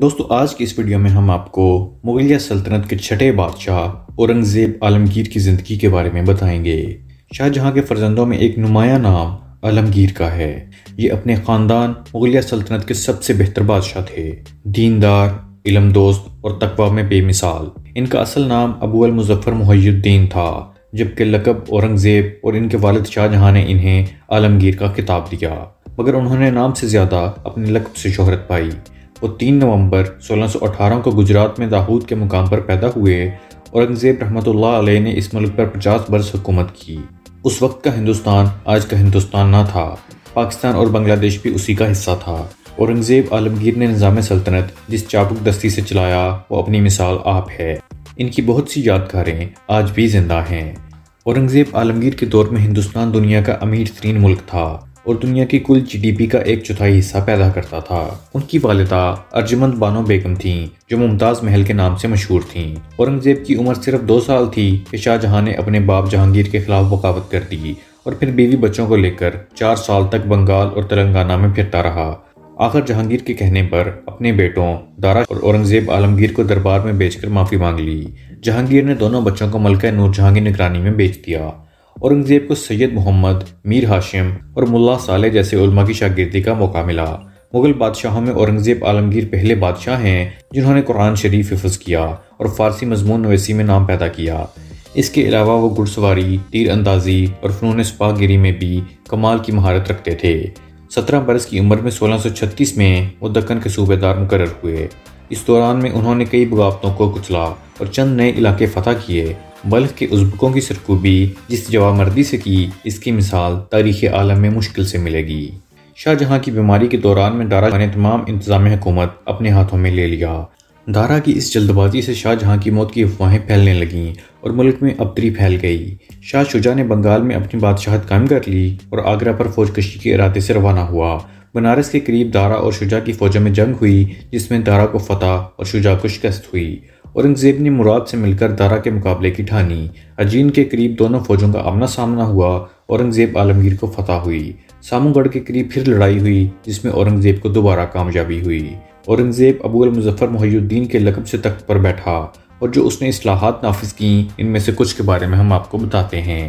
दोस्तों आज की इस वीडियो में हम आपको मुगलिया सल्तनत के छठे बादशाह औरंगज़ेब आलमगीर की ज़िंदगी के बारे में बताएंगे शाहजहाँ के फर्जंदों में एक नुमाया नाम आलमगीर का है ये अपने ख़ानदान मुगलिया सल्तनत के सबसे बेहतर बादशाह थे दीनदार इलम दोस्त और तकवा में बेमिसाल इनका असल नाम अबू अल मुजफ्फर मुहैद्दीन था जबकि लकब औरंगज़ेब और इनके वालद शाहजहाँ ने इन्हें आलमगीर का खिताब दिया मगर उन्होंने नाम से ज़्यादा अपने लकब से शोहरत पाई वो 3 नवंबर 1618 को गुजरात में दाहूद के मुकाम पर पैदा हुए औरंगज़ेब रहमत ने इस मुल्क पर 50 बरस हुकूमत की उस वक्त का हिंदुस्तान आज का हिंदुस्तान ना था पाकिस्तान और बांग्लादेश भी उसी का हिस्सा था औरंगज़ेब आलमगीर ने निज़ाम सल्तनत जिस चाबुक दस्ती से चलाया वो अपनी मिसाल आप है इनकी बहुत सी यादगारें आज भी जिंदा हैं औरंगज़ेब आलमगीर के दौर में हिंदुस्तान दुनिया का अमीर तरीन मुल्क था और दुनिया की कुल जीडीपी का एक चौथाई हिस्सा पैदा करता था उनकी वालदा अर्जमंद बानो बेगम थीं जो मुमताज महल के नाम से मशहूर थीं औरंगजेब की उम्र सिर्फ दो साल थी कि शाहजहां ने अपने बाप जहांगीर के खिलाफ बगावत कर दी और फिर बीवी बच्चों को लेकर चार साल तक बंगाल और तेलंगाना में फिरता रहा आखिर जहांगीर के कहने पर अपने बेटों दारा और औरंगजेब आलमगीर को दरबार में बेचकर माफ़ी मांग ली जहांगीर ने दोनों बच्चों को मलका नूर की निगरानी में बेच दिया औरंगज़ेब को सैयद मोहम्मद मीर हाशिम और मुल्ला साले जैसे उलमा की शागिर्दी का मौका मिला मुगल बादशाहों में औरंगज़ेब आलमगीर पहले बादशाह हैं जिन्होंने कुरान शरीफ हिफज़ किया और फ़ारसी मजमून नवेसी में नाम पैदा किया इसके अलावा वो घुड़सवारी तीर अंदाजी और फ़नून स्पागिरी में भी कमाल की महारत रखते थे सत्रह बरस की उम्र में छत्तीस में वो दक्कन के सूबेदार मुकर हुए इस दौरान में उन्होंने कई बगावतों को कुचला और चंद नए इलाके फतह किए बल्ख के उजबकों की सरकूबी जिस जवाब मर्दी से की इसकी मिसाल तारीख आलम में मुश्किल से मिलेगी शाहजहाँ की बीमारी के दौरान में दारा ने तमाम इंतजाम हुकूमत अपने हाथों में ले लिया दारा की इस जल्दबाजी से शाहजहाँ की मौत की अफवाहें फैलने लगीं और मुल्क में अबतरी फैल गई शाह शुजा ने बंगाल में अपनी बादशाहत कायम कर ली और आगरा पर फौजकशी के इरादे से रवाना हुआ बनारस के करीब दारा और शुजा की फौजों में जंग हुई जिसमें दारा को फतह और शुजा को शिकस्त हुई औरंगज़ेब ने मुराद से मिलकर दारा के मुकाबले की ठानी अजीन के करीब दोनों फौजों का आमना सामना हुआ औरंगज़ेब आलमगीर को फतह हुई सामूगढ़ के करीब फिर लड़ाई हुई जिसमें औरंगज़ेब को दोबारा कामयाबी हुई औरंगज़ेब अबूल मुजफ़र मुहैद्दीन के लकब से तख्त पर बैठा और जो उसने असलाहत नाफिज की इनमें से कुछ के बारे में हम आपको बताते हैं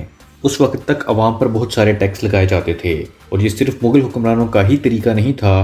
उस वक्त तक अवाम पर बहुत सारे टैक्स लगाए जाते थे और ये सिर्फ मुग़ल हुक्मरानों का ही तरीका नहीं था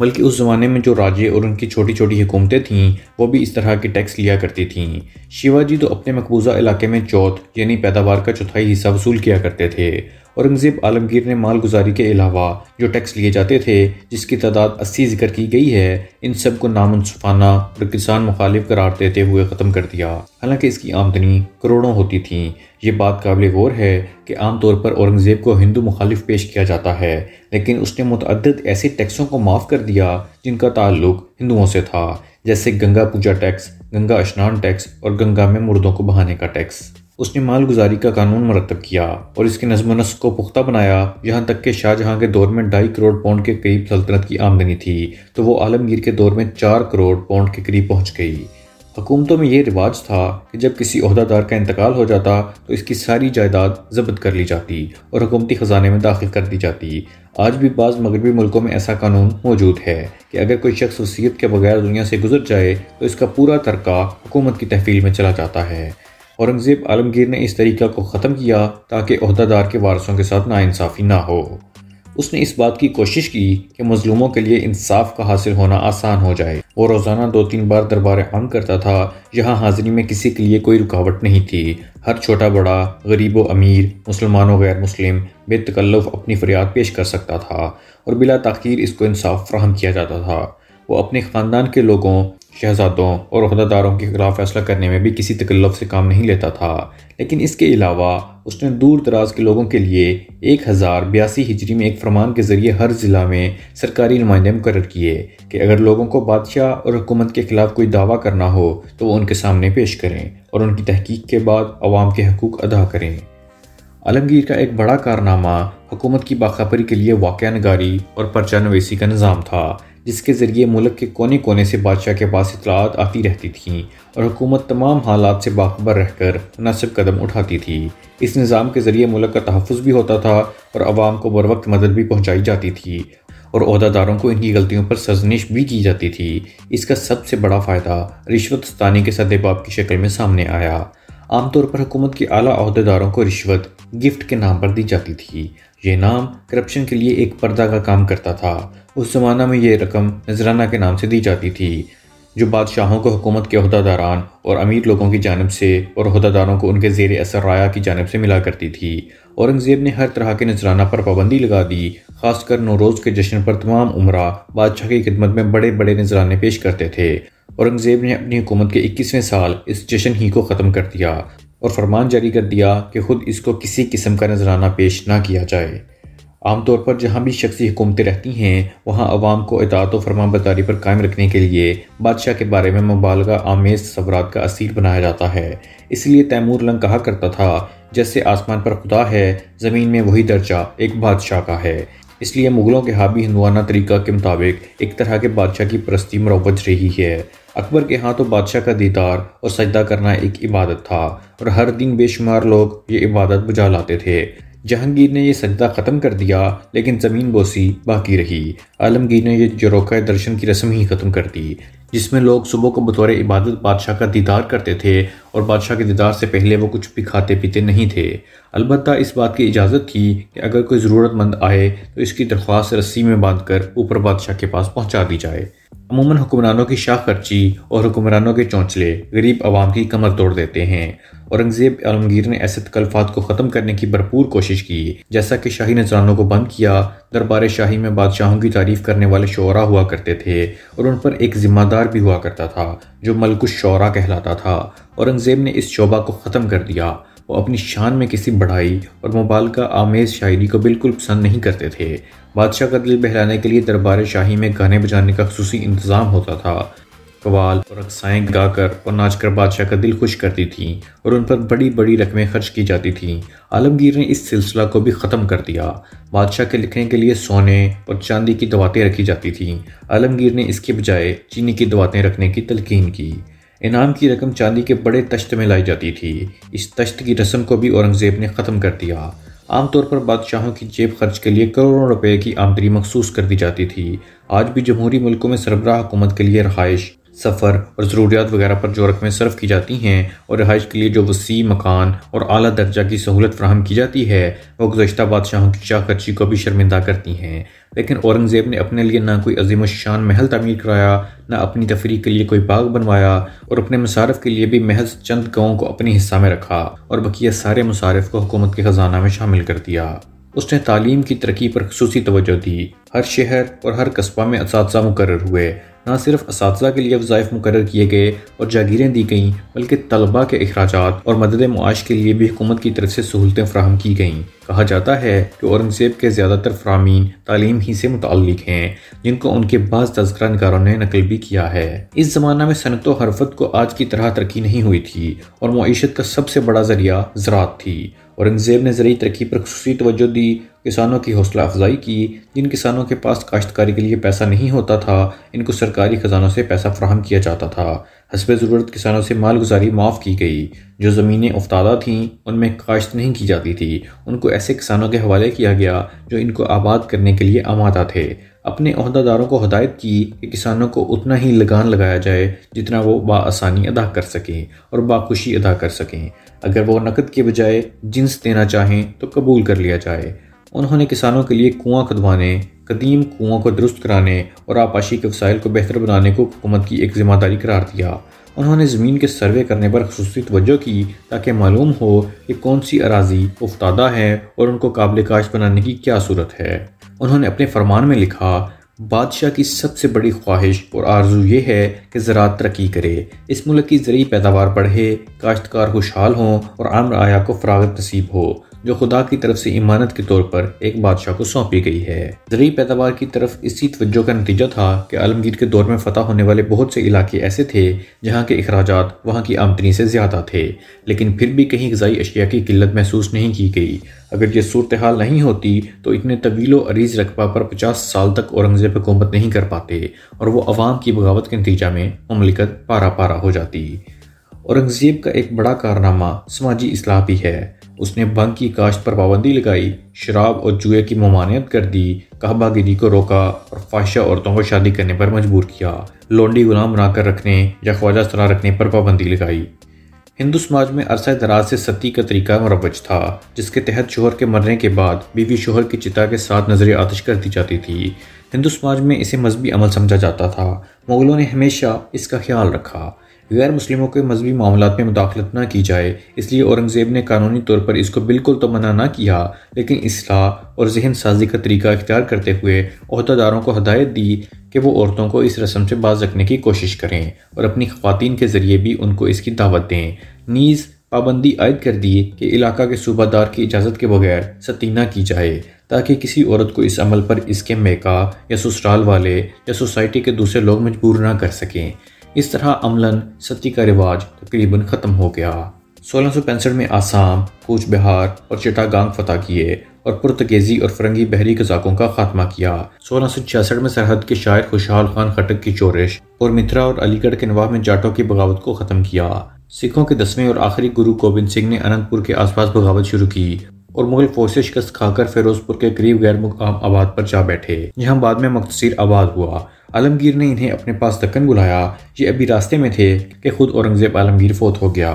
बल्कि उस ज़माने में जो राजे और उनकी छोटी छोटी हुकूमतें थीं वो भी इस तरह के टैक्स लिया करती थीं शिवाजी तो अपने मकबूजा इलाके में चौथ यानी पैदावार का चौथाई हिस्सा वसूल किया करते थे औरंगज़ेब आलमगीर ने मालगुजारी के अलावा जो टैक्स लिए जाते थे जिसकी तादाद अस्सी जिक्र की गई है इन सब को नामनसफाना और किसान मुखालिफ करार देते हुए ख़त्म कर दिया हालांकि इसकी आमदनी करोड़ों होती थी ये बात काबिल गौर है कि आमतौर पर औरंगज़ेब को हिंदू मुखालिफ पेश किया जाता है लेकिन उसने मतद ऐसे टैक्सों को माफ़ कर दिया जिनका ताल्लुक हिंदुओं से था जैसे गंगा पूजा टैक्स गंगा स्नान टैक्स और गंगा में मुर्दों को बहाने का टैक्स उसने मालगुजारी का कानून मरतब किया और इसके नजम नस्क को पुख्ता बनाया यहाँ तक कि शाहजहाँ के दौर में ढाई करोड़ पाउंड के करीब सल्तनत की आमदनी थी तो वो आलमगीर के दौर में चार करोड़ पाउंड के करीब पहुँच गई हुकूमतों में ये रिवाज था कि जब किसी अहदादार का इंतकाल हो जाता तो इसकी सारी जायदाद जब्त कर ली जाती और हुकूमती ख़जाने में दाखिल कर दी जाती आज भी बाज़ मगरबी मुल्कों में ऐसा कानून मौजूद है कि अगर कोई शख्स वसीयत के बगैर दुनिया से गुजर जाए तो इसका पूरा तरका हुकूमत की तहफील में चला जाता है औरंगज़ेब आलमगीर ने इस तरीका को ख़त्म किया ताकि अहदादार के वारसों के साथ नाानसाफ़ी ना हो उसने इस बात की कोशिश की कि मजलूमों के लिए इंसाफ का हासिल होना आसान हो जाए वो रोज़ाना दो तीन बार दरबार आम करता था यहाँ हाजिरी में किसी के लिए कोई रुकावट नहीं थी हर छोटा बड़ा गरीब व अमीर मुसलमान व गैर मुस्लिम बेतकल्लफ अपनी फरियाद पेश कर सकता था और बिला तखीर इसको इंसाफ फ्राहम किया जाता था वो अपने ख़ानदान के लोगों शहजादों और अहदेदारों के खिलाफ फैसला करने में भी किसी तकल्लफ से काम नहीं लेता था लेकिन इसके अलावा उसने दूर दराज के लोगों के लिए एक हज़ार बयासी हिजरी में एक फरमान के ज़रिए हर ज़िला में सरकारी नुमाइंदे मुकर किए कि अगर लोगों को बादशाह और हुकूमत के ख़िलाफ़ कोई दावा करना हो तो वह उनके सामने पेश करें और उनकी तहकीक के बाद आवाम के हकूक़ अदा करें आलमगीर का एक बड़ा कारनामा हुकूमत की बाखापरी के लिए वाक़ नगारी और पर्चा नवेसी का निज़ाम था जिसके ज़रिए मुल्क के कोने कोने से बादशाह के पास इतलात आती रहती थीं और हुकूमत तमाम हालात से बाखबर रहकर मुनासिब कदम उठाती थी इस निज़ाम के ज़रिए मुल्क का तहफ़ भी होता था और आवाम को बर वक्त मदद भी पहुँचाई जाती थी और अहदादारों को इनकी गलतियों पर सजनिश भी की जाती थी इसका सबसे बड़ा फ़ायदा रिश्वत स्तानी के सदेबाब की शक्ल में सामने आया आमतौर पर हुकूमत के आला अहदेदारों को रिश्वत गिफ्ट के नाम पर दी जाती थी ये नाम करप्शन के लिए एक पर्दा का काम करता था उस ज़माना में ये रकम नजराना के नाम से दी जाती थी जो बादशाहों को हुकूमत के अहदादारान और अमीर लोगों की जानब से और अहदादारों को उनके जेर असर राया की जानब से मिला करती थी औरंगज़ेब ने हर तरह के नजराना पर पाबंदी लगा दी खासकर नौरोज़ के जश्न पर तमाम उम्र बादशाह की खिदमत में बड़े बड़े नजराने पेश करते थे औरंगज़ेब ने अपनी हुकूमत के इक्कीसवें साल इस जश्न ही को ख़त्म कर दिया और फरमान जारी कर दिया कि खुद इसको किसी किस्म का नजराना पेश ना किया जाए आमतौर पर जहाँ भी शख्सी हुकूमतें रहती हैं वहाँ आवाम को इतात व फरमान पर कायम रखने के लिए बादशाह के बारे में मुबालगा आमेज सवरात का असीर बनाया जाता है इसलिए तैमूर लंग कहा करता था जैसे आसमान पर खुदा है ज़मीन में वही दर्जा एक बादशाह का है इसलिए मुग़लों के हाबी हिंदुआना तरीका के मुताबिक एक तरह के बादशाह की परस्ती मरवज रही है अकबर के हाथों तो बादशाह का दीदार और सजदा करना एक इबादत था और हर दिन बेशुमार लोग ये इबादत बुझा लाते थे जहांगीर ने यह सजदा ख़त्म कर दिया लेकिन ज़मीन बोसी बाकी रही आलमगीर ने यह जरोका दर्शन की रस्म ही ख़त्म कर दी जिसमें लोग सुबह को बतौर इबादत बादशाह का दीदार करते थे और बादशाह के दीदार से पहले वो कुछ भी खाते पीते नहीं थे अलबत् इस बात की इजाज़त थी कि अगर कोई ज़रूरतमंद आए तो इसकी दरख्वास्त रस्सी में बांध कर ऊपर बादशाह के पास पहुँचा दी जाए अमूमन हुक्मरानों की शाह खर्ची और हुक्मरानों के चौंचले गरीब आवाम की कमर तोड़ देते हैं औरंगजेब आलमगीर ने ऐसे तकलफात को ख़त्म करने की भरपूर कोशिश की जैसा कि शाही नजरानों को बंद किया दरबार शाही में बादशाहों की तारीफ करने वाले शौरा हुआ करते थे और उन पर एक जिम्मेदार भी हुआ करता था जो मलकुश शौरा कहलाता था औरंगजेब ने इस शोबा को ख़त्म कर दिया वो अपनी शान में किसी बढ़ाई और मुबालका आमेज़ शायरी को बिल्कुल पसंद नहीं करते थे बादशाह का दिल बहलाने के लिए दरबार शाही में गाने बजाने का खसूसी इंतज़ाम होता था कवाल और अक्साएँ गाकर और नाचकर बादशाह का दिल खुश करती थीं और उन पर बड़ी बड़ी रकमें खर्च की जाती थीं आलमगीर ने इस सिलसिला को भी ख़त्म कर दिया बादशाह के लिखने के लिए सोने और चांदी की दवातें रखी जाती थीं आलमगीर ने इसके बजाय चीनी की दवातें रखने की तलकीन की इनाम की रकम चांदी के बड़े तश्त में लाई जाती थी इस तश्त की रस्म को भी औरंगज़ेब ने ख़त्म कर दिया आमतौर पर बादशाहों की जेब खर्च के लिए करोड़ों रुपए की आमदनी मखसूस कर दी जाती थी आज भी जमहूरी मुल्कों में सरबराह हुकूमत के लिए रहाइश सफ़र और ज़रूरियात वगैरह पर जो रकमें सर्व की जाती हैं और रहाइश के लिए जो वसी मकान और अली दर्जा की सहूलत फ्राहम की जाती है वह गुजशत बादशाहों की शाहकर्शी को भी शर्मिंदा करती हैं लेकिन औरंगज़ेब ने अपने लिए ना कोई अजीम शान महल तमीर कराया ना अपनी तफरी के लिए कोई बाग बनवाया और अपने मसारफ के लिए भी महज चंद गाँव को अपने हिस्सा में रखा और बकिया सारे मसारफ को हुकूमत के ख़जाना में शामिल कर दिया उसने तालीम की तरक्की पर खसूसी तोज्जो दी हर शहर और हर कस्बा में इस मुकर हुए न सिर्फ इस के लिए वजायफ़ मुकर किए गए और जागीरें दी गईं बल्कि तलबा के अखराज और मदद मुआश के लिए भी हुकूमत की तरफ से सहूलतें फ्राहम की गईं कहा जाता है कि औरंगज़ेब के ज़्यादातर फ्रामीन तालीम ही से मुतल हैं जिनको उनके बाद तस्करा नगारों ने नकल भी किया है इस ज़माना में सनत हरफत को आज की तरह तरक्की नहीं हुई थी और मीशत का सबसे बड़ा ज़रिया ज़रात थी औरंगज़ेब ने ज़रिए तरक्की पर खूसी तोज्जो दी किसानों की हौसला अफजाई की जिन किसानों के पास काश्तकारी के लिए पैसा नहीं होता था इनको सरकारी ख़जानों से पैसा फ्राहम किया जाता था हसब ज़रूरत किसानों से माल गुजारी माफ़ की गई जो ज़मीनें उफ्तादा थीं उनमें काश्त नहीं की जाती थी उनको ऐसे किसानों के हवाले किया गया जो इनको आबाद करने के लिए आमादा थे अपने अहदादारों को हदायत की कि किसानों को उतना ही लगान लगाया जाए जितना वो बासानी अदा कर सकें और बाखुशी अदा कर सकें अगर वो नकद के बजाय जिन्स देना चाहें तो कबूल कर लिया जाए उन्होंने किसानों के लिए कुआं खुदवाने कदीम कुओं को दुरुस्त कराने और आपाशी के वसाइल को बेहतर बनाने को हुकूमत की एक जिम्मेदारी करार दिया उन्होंने ज़मीन के सर्वे करने पर खसूस तवज्जो की ताकि मालूम हो कि कौन सी अराजी उफ्तादा है और उनको काबिल काश बनाने की क्या सूरत है उन्होंने अपने फरमान में लिखा बादशाह की सबसे बड़ी ख्वाहिश और आरजू ये है कि ज़रात तरक्की करे इस मुल्क की ज़रिए पैदावार बढ़े काश्तकार खुशहाल हों और आम राया को फरागत नसीब हो जो खुदा की तरफ से इमानत के तौर पर एक बादशाह को सौंपी गई है जरिए पैदावार की तरफ इसी तवज्जो का नतीजा था कि आलमगीर के दौर में फतह होने वाले बहुत से इलाके ऐसे थे जहाँ के अखराज वहाँ की आमदनी से ज़्यादा थे लेकिन फिर भी कहीं गजाई अशिया की किल्लत महसूस नहीं की गई अगर ये सूरत हाल नहीं होती तो इतने तवीलो अरीज रकबा पर पचास साल तक औरंगज़ेब हुकूमत नहीं कर पाते और वह अवाम की बगावत के नतीजा में ममलिकत पारा पारा हो जाती औरंगज़ेब का एक बड़ा कारनामा समाजी असलाह भी है उसने भंग की काश्त पर पाबंदी लगाई शराब और जुए की ममानियत कर दी कहबागिरी को रोका और फाशा औरतों को शादी करने पर मजबूर किया लोंडी गुलाम बनाकर रखने या ख्वाजा सरा रखने पर पाबंदी लगाई हिंदू समाज में अरसा दराज से सती का तरीका मरवज था जिसके तहत शोहर के मरने के बाद बीवी शोहर की चिता के साथ नजर आतिश कर दी जाती थी हिंदू समाज में इसे मजहबी अमल समझा जाता था मुगलों ने हमेशा इसका ख्याल रखा गैर मुस्लिमों के मजहबी मामला में मुदाखलत न की जाए इसलिए औरंगज़ेब ने कानूनी तौर पर इसको बिल्कुल तो मना ना किया लेकिन असलाह और जहन साजी का तरीका अख्तियार करते हुए अहदेदारों को हदायत दी कि वो औरतों को इस रस्म से बाज रखने की कोशिश करें और अपनी खुवान के ज़रिए भी उनको इसकी दावत दें नीज़ पाबंदी आयद कर दी कि इलाका के सूबादार की इजाज़त के बगैर सतीना की जाए ताकि किसी औरत को इस अमल पर इसके मेका या ससुराल वाले या सोसाइटी के दूसरे लोग मजबूर ना कर सकें इस तरह अमलन सती का रिवाज तकरीबन ख़त्म हो गया सोलह में आसाम कूच बिहार और चिटागांग फतह किए और पुर्तगेजी और फरंगी बहरी कजाकों का खात्मा किया सोलह में सरहद के शायर खुशहाल खान खटक की चोरिश और मित्रा और अलीगढ़ के नवाब में जाटों की बगावत को ख़त्म किया सिखों के दसवें और आखिरी गुरु गोविंद सिंह ने अनंतपुर के आसपास बगावत शुरू की और मुगल फोर्सेज शिकस्त खाकर फिरोजपुर के करीब गैर मुकाम आबाद पर जा बैठे यहाँ बाद में मुख्तसर आबाद हुआ आलमगीर ने इन्हें अपने पास दक्कन बुलाया ये अभी रास्ते में थे कि खुद औरंगज़ेब आलमगीर फोत हो गया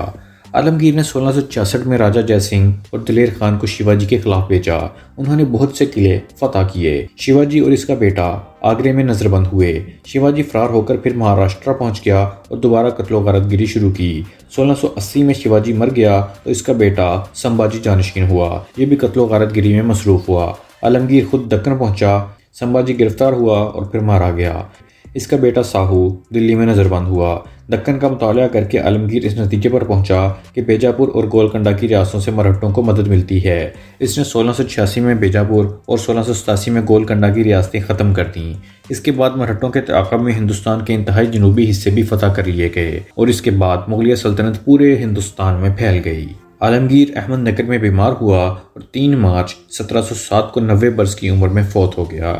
आलमगीर ने सोलह में राजा जय सिंह और दिलेर खान को शिवाजी के खिलाफ भेजा उन्होंने बहुत से किले फतेह किए शिवाजी और इसका बेटा आगरे में नजरबंद हुए शिवाजी फरार होकर फिर महाराष्ट्र पहुंच गया और दोबारा कत्लो गारतगिरी शुरू की 1680 में शिवाजी मर गया तो इसका बेटा संभाजी जानशीन हुआ ये भी कत्लो गारतगिरी में मसरूफ हुआ आलमगीर खुद दक्कन पहुंचा संभाजी गिरफ्तार हुआ और फिर मारा गया इसका बेटा साहू दिल्ली में नज़रबंद हुआ दक्कन का मुताल करके आलमगीर इस नतीजे पर पहुंचा कि बेजापुर और गोलकंडा की रियासतों से मराठों को मदद मिलती है इसने सोलह में बेजापुर और सोलह में गोलकंडा की रियासतें ख़त्म कर दीं इसके बाद मराठों के ताकब में हिंदुस्तान के इंतहाई जनूबी हिस्से भी फतह कर लिए गए और इसके बाद मुगलिया सल्तनत पूरे हिंदुस्तान में फैल गई आलमगीर अहमद नगर में बीमार हुआ और 3 मार्च 1707 को नबे बरस की उम्र में फौत हो गया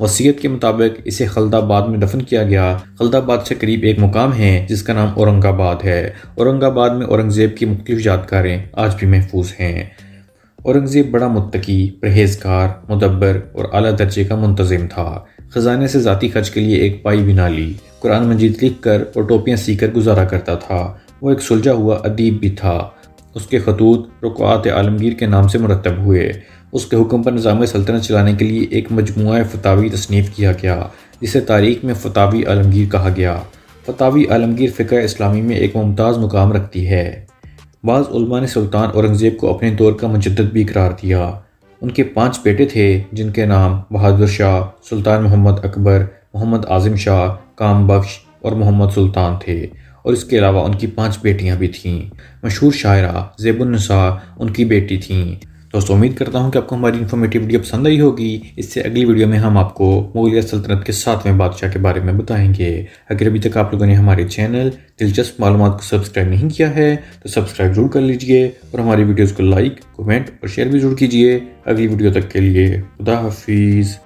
वसीयत के मुताबिक इसे खलदाबाद में दफन किया गया खलदाबाद से करीब एक मुकाम है जिसका नाम औरंगाबाद है औरंगाबाद में औरंगज़ेब की मुख्तलिफ यादगारें आज भी महफूज हैं औरंगज़ेब बड़ा मुतकी परहेजगार मुदब्बर और अली दर्जे का मुंतजम था ख़जाने से ज़ाती खर्च के लिए एक पाई भी ना ली कुरान मजीद लिख कर और टोपियाँ सीकर गुजारा करता था वो एक सुलझा हुआ अदीब भी था उसके खतूत रुकवात आलमगीर के नाम से मुरतब हुए उसके हुक्म पर निज़ाम सल्तनत चलाने के लिए एक मजमु फतावी तसनीफ़ किया गया जिसे तारीख में फतावी आलमगीर कहा गया फतावी आलमगीर फ़िक इस्लामी में एक मुमताज़ मुकाम रखती है बाज़ ने सुल्तान औरंगज़ेब को अपने दौर का मजद भी करार दिया उनके पाँच बेटे थे जिनके नाम बहादुर शाह सुल्तान मोहम्मद अकबर मोहम्मद आज़म शाह काम बख्श और मोहम्मद सुल्तान थे और इसके अलावा उनकी पांच बेटियां भी थीं मशहूर शायरा जेबुलनसा उनकी बेटी थीं दोस्तों उम्मीद करता हूँ कि आपको हमारी इन्फॉर्मेटिव वीडियो पसंद आई होगी इससे अगली वीडियो में हम आपको मुगलिया सल्तनत के सातवें बादशाह के बारे में बताएंगे अगर अभी तक आप लोगों ने हमारे चैनल दिलचस्प मालूम को सब्सक्राइब नहीं किया है तो सब्सक्राइब जरूर कर लीजिए और हमारी वीडियोज़ को लाइक कमेंट और शेयर भी जरूर कीजिए अगली वीडियो तक के लिए खुदा हाफिज़